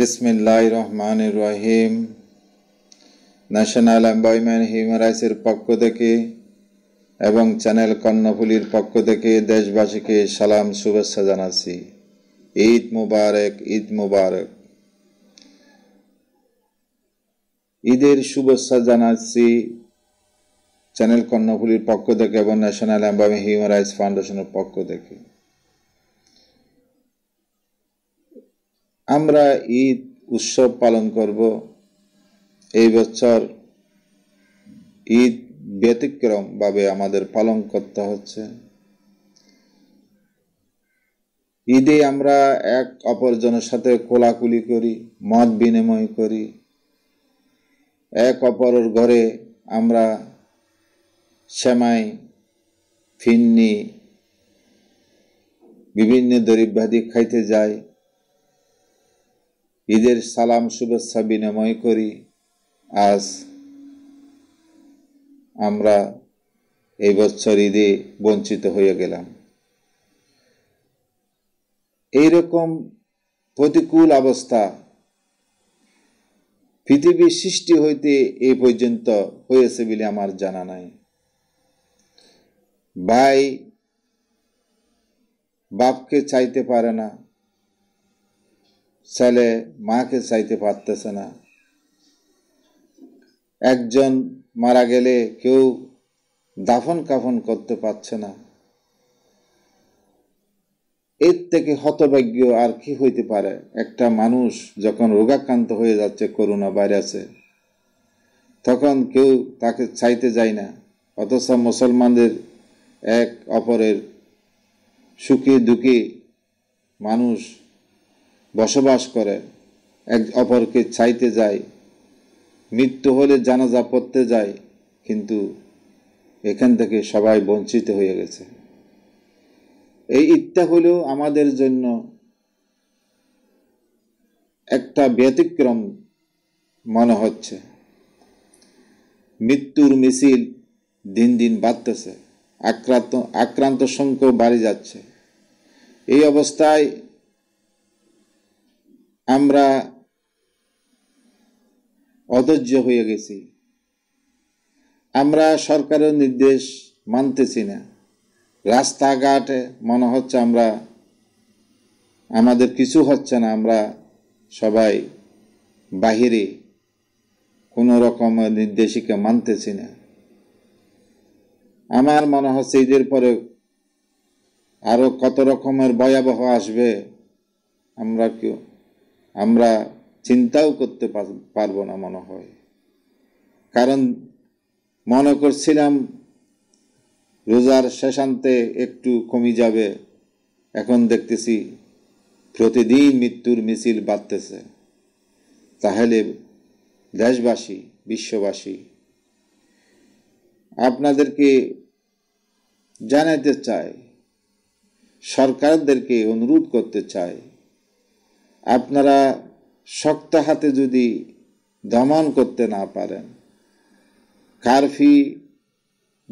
বিসমিল্লাহ রহমান রহিম ন্যাশনাল এমপ্লয়মেন্ট হিউম্যান রাইটসের পক্ষ থেকে এবং চ্যানেল কর্ণফুলির পক্ষ থেকে দেশবাসীকে সালাম শুভেচ্ছা জানাচ্ছি ঈদ মুবারক ঈদ মুবারক ঈদের শুভেচ্ছা জানাচ্ছি চ্যানেল কর্ণফুলির পক্ষ থেকে এবং ন্যাশনাল এমপ্লয়মেন্ট হিউম্যান রাইটস ফাউন্ডেশনের পক্ষ থেকে আমরা ঈদ উৎসব পালন করব এই বছর ঈদ ব্যতিক্রমভাবে আমাদের পালন করতে হচ্ছে ঈদে আমরা এক অপরজনের সাথে কোলাকুলি করি মত বিনিময় করি এক অপরের ঘরে আমরা শ্যামাই ফিন্নি বিভিন্ন দরিব্যাদি খাইতে যাই ঈদের সালাম শুভেচ্ছা বিনিময় করি আজ আমরা এই বছর ঈদে বঞ্চিত হয়ে গেলাম এইরকম প্রতিকূল অবস্থা পৃথিবীর সৃষ্টি হইতে এ পর্যন্ত হয়েছে বলে আমার জানা নাই ভাই বাপকে চাইতে পারে না ছেলে মাকে চাইতে পারতেছে না একজন মারা গেলে কেউ দাফন কাফন করতে পারছে না এর থেকে হতভাগ্য আর কি হইতে পারে একটা মানুষ যখন রোগাক্রান্ত হয়ে যাচ্ছে করোনা ভাইরাসে তখন কেউ তাকে চাইতে যায় না অথচ মুসলমানদের এক অপরের সুখে দুঃখে মানুষ বসবাস করে এক অপরকে চাইতে যায় মৃত্যু হলে জানাজা পড়তে যায় কিন্তু এখান থেকে সবাই বঞ্চিত হয়ে গেছে এই ইত্যা হল আমাদের জন্য একটা ব্যতিক্রম মনে হচ্ছে মৃত্যুর মিছিল দিন দিন বাড়তেছে আক্রান্ত আক্রান্ত সংখ্যাও বাড়ি যাচ্ছে এই অবস্থায় আমরা অধৈর্য হয়ে গেছি আমরা সরকারের নির্দেশ মানতেছি না রাস্তাঘাটে মনে হচ্ছে আমরা আমাদের কিছু হচ্ছে না আমরা সবাই বাহিরে কোনো রকম নির্দেশিকা মানতেছি না আমার মনে হচ্ছে ঈদের পরে আরও কত রকমের ভয়াবহ আসবে আমরা কেউ আমরা চিন্তাও করতে পারবো না মনে হয় কারণ মনে করছিলাম রোজার শেষান্তে একটু কমে যাবে এখন দেখতেছি প্রতিদিন মৃত্যুর মিছিল বাড়তেছে তাহলে দেশবাসী বিশ্ববাসী আপনাদেরকে জানাতে চাই সরকারদেরকে অনুরোধ করতে চায় আপনারা শক্ত হাতে যদি দমন করতে না পারেন কারফি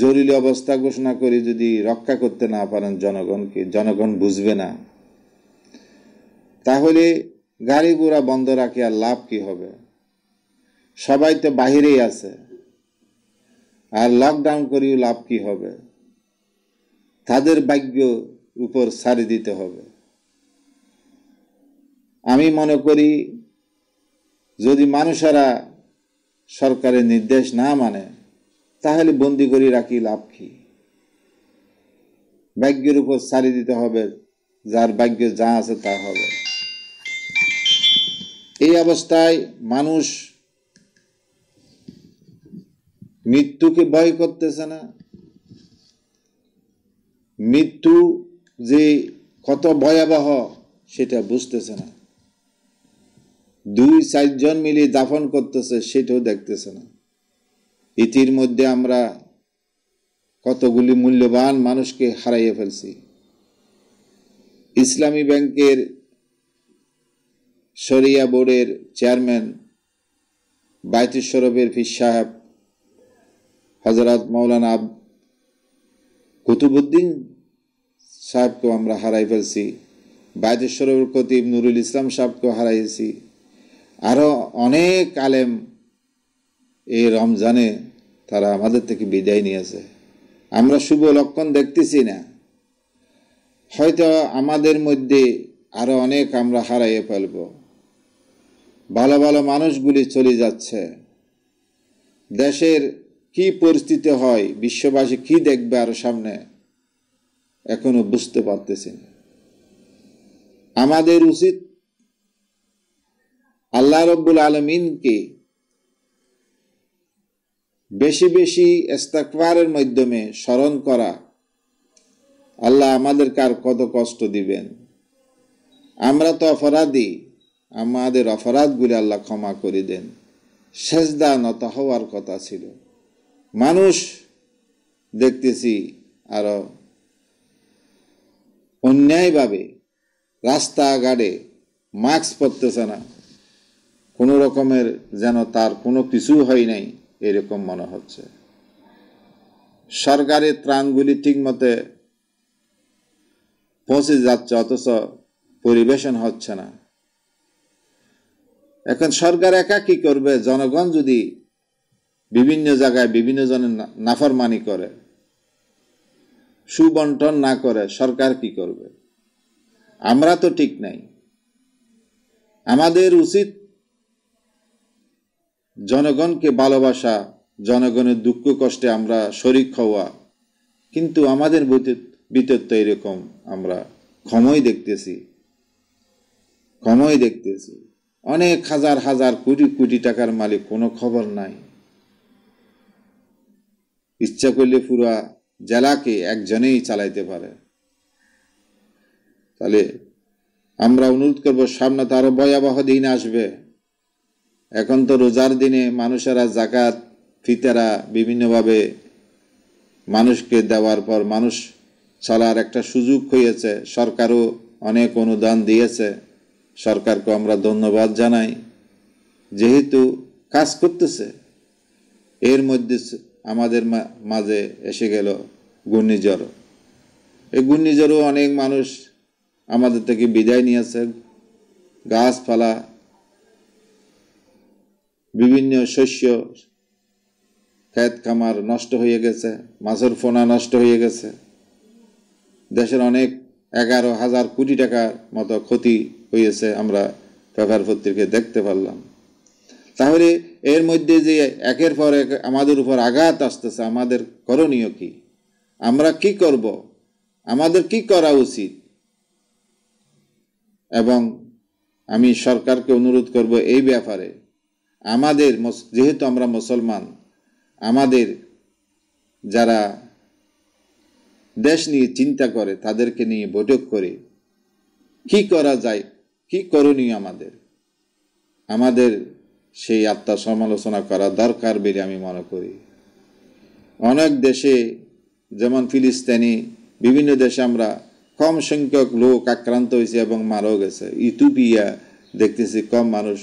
জরুরি অবস্থা ঘোষণা করে যদি রক্ষা করতে না পারেন জনগণকে জনগণ বুঝবে না তাহলে গাড়ি ঘোড়া বন্ধ রাখি আর লাভ কি হবে সবাই তো বাহিরেই আছে আর লকডাউন করেও লাভ কি হবে তাদের ভাগ্য উপর সারি দিতে হবে আমি মনে করি যদি মানুষেরা সরকারের নির্দেশ না মানে তাহলে বন্দি করি রাখি লাভ কি ভাগ্যের উপর সারি দিতে হবে যার ভাগ্য যা আছে তা হবে এই অবস্থায় মানুষ মৃত্যুকে ভয় করতেছে না মৃত্যু যে কত ভয়াবহ সেটা বুঝতেছে না দুই চারজন মিলে দাফন করতেছে সেটাও দেখতেছে না ইতির মধ্যে আমরা কতগুলি মূল্যবান মানুষকে হারাইয়ে ফেলছি ইসলামী ব্যাংকের শরিয়া বোর্ডের চেয়ারম্যান বায়তুস্বরফের ফির সাহেব হজরত মৌলানা আব কুতুবুদ্দিন সাহেবকেও আমরা হারাই ফেলছি বায়তুস্বরফের কতিব নুরুল ইসলাম সাহেবকেও হারাইয়েছি আরও অনেক আলেম এই রমজানে তারা আমাদের থেকে বিদায় নিয়েছে আমরা শুভ লক্ষণ দেখতেছি না হয়তো আমাদের মধ্যে আরও অনেক আমরা হারাইয়ে ফেলব ভালো ভালো মানুষগুলি চলে যাচ্ছে দেশের কি পরিস্থিতি হয় বিশ্ববাসী কি দেখবে আর সামনে এখনো বুঝতে পারতেছি না আমাদের উচিত আল্লাহ রব্বুল আলমিনকে বেশি বেশি এস্তাকবারের মাধ্যমে স্মরণ করা আল্লাহ আমাদের কার কত কষ্ট দিবেন আমরা তো অপরাধী আমাদের অপরাধগুলি আল্লাহ ক্ষমা করে দেন সেজদা নত হওয়ার কথা ছিল মানুষ দেখতেছি আরো অন্যায়ভাবে রাস্তাঘাটে মাস্ক পরতেছে না কোনো রকমের যেন তার কোনো কিছু হয় নাই এরকম মনে হচ্ছে সরকারি ত্রাণগুলি ঠিকমতে পৌঁছে যাচ্ছে অথচ পরিবেশন হচ্ছে না এখন সরকার একা কি করবে জনগণ যদি বিভিন্ন জায়গায় বিভিন্ন জনের নাফরমানি করে সুবন্টন না করে সরকার কি করবে আমরা তো ঠিক নাই আমাদের উচিত জনগণকে ভালোবাসা জনগণের দুঃখ কষ্টে আমরা শরিক হওয়া কিন্তু আমাদের ভিতর তো এরকম আমরা ক্ষমই দেখতেছি ক্ষমই দেখতেছি অনেক হাজার হাজার কোটি কোটি টাকার মালিক কোনো খবর নাই ইচ্ছা করলে পুরা জেলাকে একজনেই চালাইতে পারে তাহলে আমরা অনুরোধ করবো সামনে তো আরো ভয়াবহ দিন আসবে এখন তো রোজার দিনে মানুষেরা জাকাত ফিতারা বিভিন্নভাবে মানুষকে দেওয়ার পর মানুষ চলার একটা সুযোগ হয়েছে সরকারও অনেক অনুদান দিয়েছে সরকারকে আমরা ধন্যবাদ জানাই যেহেতু কাজ করতেছে এর মধ্যে আমাদের মাঝে এসে গেল ঘূর্ণিঝড় এই ঘূর্ণিঝড়ও অনেক মানুষ আমাদের থেকে বিদায় নিয়েছে গাছপালা বিভিন্ন শস্য খেত খামার নষ্ট হয়ে গেছে মাছের ফোনা নষ্ট হয়ে গেছে দেশের অনেক এগারো হাজার কোটি টাকার মতো ক্ষতি হয়েছে আমরা পেপার পত্রিকায় দেখতে পারলাম তাহলে এর মধ্যে যে একের পর এক আমাদের উপর আঘাত আসতেছে আমাদের করণীয় কি আমরা কি করব আমাদের কি করা উচিত এবং আমি সরকারকে অনুরোধ করব এই ব্যাপারে আমাদের যেহেতু আমরা মুসলমান আমাদের যারা দেশ নিয়ে চিন্তা করে তাদেরকে নিয়ে বৈঠক করে কি করা যায় কি করণীয় আমাদের আমাদের সেই আত্মা সমালোচনা করা দরকার বলে আমি মনে করি অনেক দেশে যেমন ফিলিস্তিনি বিভিন্ন দেশে আমরা কম সংখ্যক লোক আক্রান্ত হয়েছে এবং মারাও গেছে ইতুপিয়া দেখতেছি কম মানুষ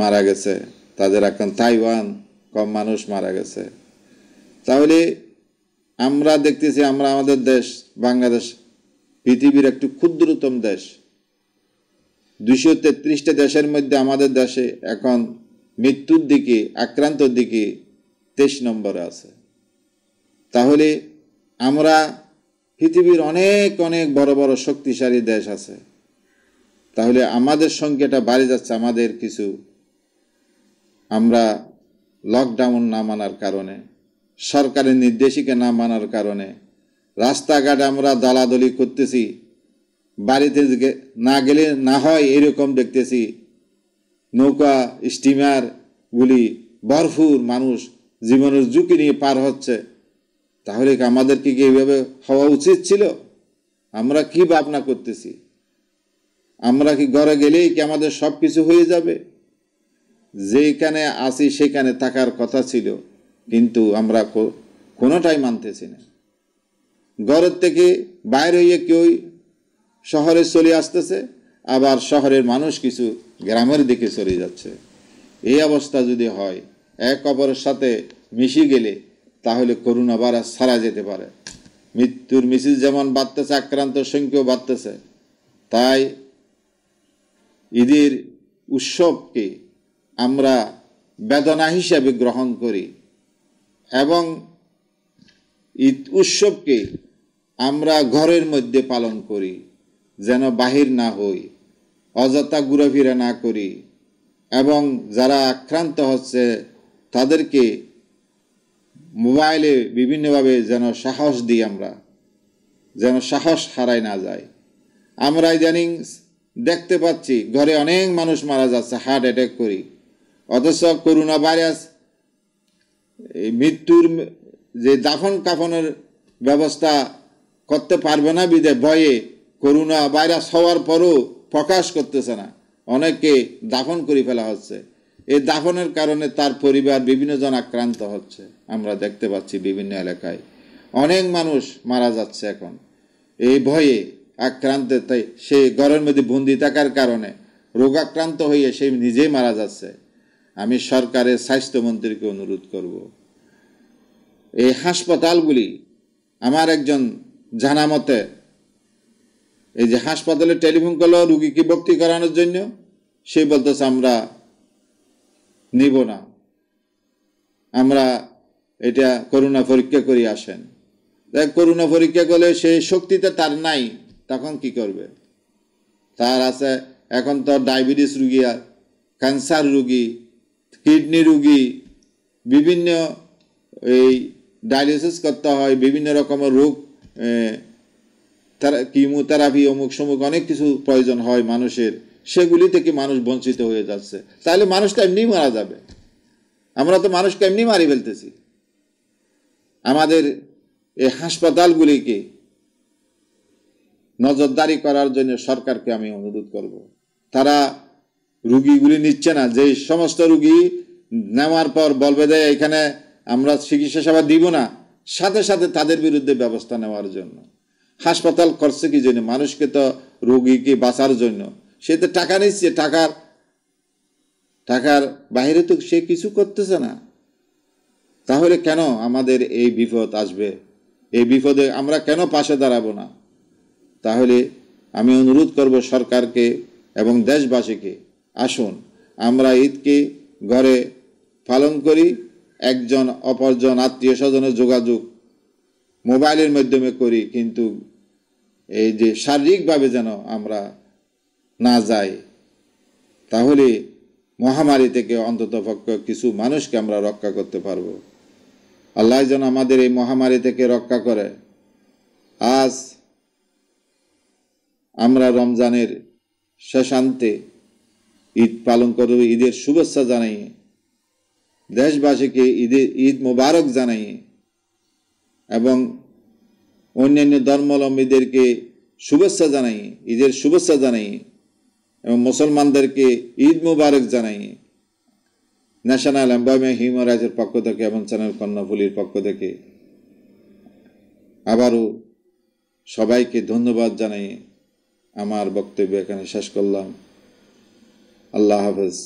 মারা গেছে তাদের এখন তাইওয়ান কম মানুষ মারা গেছে তাহলে আমরা দেখতেছি আমরা আমাদের দেশ বাংলাদেশ পৃথিবীর একটি ক্ষুদ্রতম দেশ দুশো তেত্রিশটা দেশের মধ্যে আমাদের দেশে এখন মৃত্যুর দিকে আক্রান্তর দিকে তেইশ নম্বরে আছে তাহলে আমরা পৃথিবীর অনেক অনেক বড় বড় শক্তিশালী দেশ আছে তাহলে আমাদের সংখ্যাটা বাড়ে যাচ্ছে আমাদের কিছু আমরা লকডাউন না মানার কারণে সরকারের নির্দেশিকা না মানার কারণে রাস্তাঘাট আমরা দলাদলি করতেছি বাড়িতে না গেলে না হয় এরকম দেখতেছি নৌকা স্টিমারগুলি ভরপুর মানুষ জীবনের ঝুঁকি নিয়ে পার হচ্ছে তাহলে কি আমাদেরকে কি এইভাবে হওয়া উচিত ছিল আমরা কি ভাবনা করতেছি আমরা কি ঘরে গেলেই কি আমাদের সব কিছু হয়ে যাবে যেখানে আছি সেখানে থাকার কথা ছিল কিন্তু আমরা কোনোটাই মানতেছি না ঘরের থেকে বাইরে হইয়ে কেউ শহরে চলে আসতেছে আবার শহরের মানুষ কিছু গ্রামের দিকে চলে যাচ্ছে এই অবস্থা যদি হয় এক অপরের সাথে মিশে গেলে তাহলে করুণা ভাইরাস ছাড়া যেতে পারে মৃত্যুর মিছিল যেমন বাড়তেছে আক্রান্ত সংখ্যাও বাড়তেছে তাই ঈদের উৎসবকে আমরা বেদনা হিসাবে গ্রহণ করি এবং ঈদ উৎসবকে আমরা ঘরের মধ্যে পালন করি যেন বাহির না হই অযথা ঘুরাফিরা না করি এবং যারা আক্রান্ত হচ্ছে তাদেরকে মোবাইলে বিভিন্নভাবে যেন সাহস দিই আমরা যেন সাহস হারায় না যায় আমরা ইদানিং দেখতে পাচ্ছি ঘরে অনেক মানুষ মারা যাচ্ছে হার্ট অ্যাটাক করি অথচ করোনা ভাইরাস মৃত্যুর যে দাফন কাফনের ব্যবস্থা করতে পারবে না বিদে ভয়ে করোনা ভাইরাস হওয়ার পরও প্রকাশ করতেছে না অনেককে দাফন করে ফেলা হচ্ছে এই দাফনের কারণে তার পরিবার বিভিন্ন জন আক্রান্ত হচ্ছে আমরা দেখতে পাচ্ছি বিভিন্ন এলাকায় অনেক মানুষ মারা যাচ্ছে এখন এই ভয়ে আক্রান্তে তাই সে ঘরের মধ্যে বন্দি থাকার কারণে রোগাক্রান্ত হয়ে সে নিজেই মারা যাচ্ছে আমি সরকারের স্বাস্থ্যমন্ত্রীকে অনুরোধ করব এই হাসপাতালগুলি আমার একজন জানা মতে এই যে হাসপাতালে টেলিফোন করলো রুগীকে ভক্তি করানোর জন্য সে বলতেছে আমরা নিব না আমরা এটা করোনা পরীক্ষা করি আসেন দেখ করোনা পরীক্ষা করলে সেই শক্তিতে তার নাই তখন কি করবে তার আছে এখন তো ডায়াবেটিস রুগী আর ক্যান্সার রুগী কিডনি রুগী বিভিন্ন এই ডায়ালিসিস করতে হয় বিভিন্ন রকমের রোগ কিমোথেরাপি অমুক সমুক অনেক কিছু প্রয়োজন হয় মানুষের সেগুলি থেকে মানুষ বঞ্চিত হয়ে যাচ্ছে তাহলে মানুষ তো এমনিই মারা যাবে আমরা তো মানুষকে এমনি মারি ফেলতেছি আমাদের এই হাসপাতালগুলিকে নজরদারি করার জন্য সরকারকে আমি অনুরোধ করব তারা রুগীগুলি নিচ্ছে না যে সমস্ত রুগী নেওয়ার পর বলবে যে এখানে আমরা চিকিৎসা সেবা দিব না সাথে সাথে তাদের বিরুদ্ধে ব্যবস্থা নেওয়ার জন্য হাসপাতাল করছে কি জন্য মানুষকে তো রুগীকে বাঁচার জন্য সে তো টাকা নিচ্ছে টাকার টাকার বাইরে তো সে কিছু করতেছে না তাহলে কেন আমাদের এই বিপদ আসবে এই বিপদে আমরা কেন পাশে দাঁড়াবো না তাহলে আমি অনুরোধ করব সরকারকে এবং দেশবাসীকে আসুন আমরা ঈদকে ঘরে পালন করি একজন অপরজন আত্মীয় স্বজনের যোগাযোগ মোবাইলের মাধ্যমে করি কিন্তু এই যে শারীরিকভাবে যেন আমরা না যাই তাহলে মহামারী থেকে অন্তত কিছু মানুষকে আমরা রক্ষা করতে পারবো আল্লাহ যেন আমাদের এই মহামারী থেকে রক্ষা করে আজ আমরা রমজানের শেষান্তে ঈদ পালন করবে ঈদের শুভেচ্ছা জানাই দেশবাসীকে ঈদে ঈদ মোবারক জানাই এবং অন্যান্য ধর্মাবলম্বীদেরকে শুভেচ্ছা জানাই ঈদের শুভেচ্ছা জানাই এবং মুসলমানদেরকে ঈদ মুবারক জানাই ন্যাশনাল এম্বয়মে হিউম্যান পক্ষ থেকে এবং চ্যানেল কন্যাফুলির পক্ষ থেকে আবারও সবাইকে ধন্যবাদ জানাই আমার বক্তব্য এখানে শেষ করলাম اللہ حافظ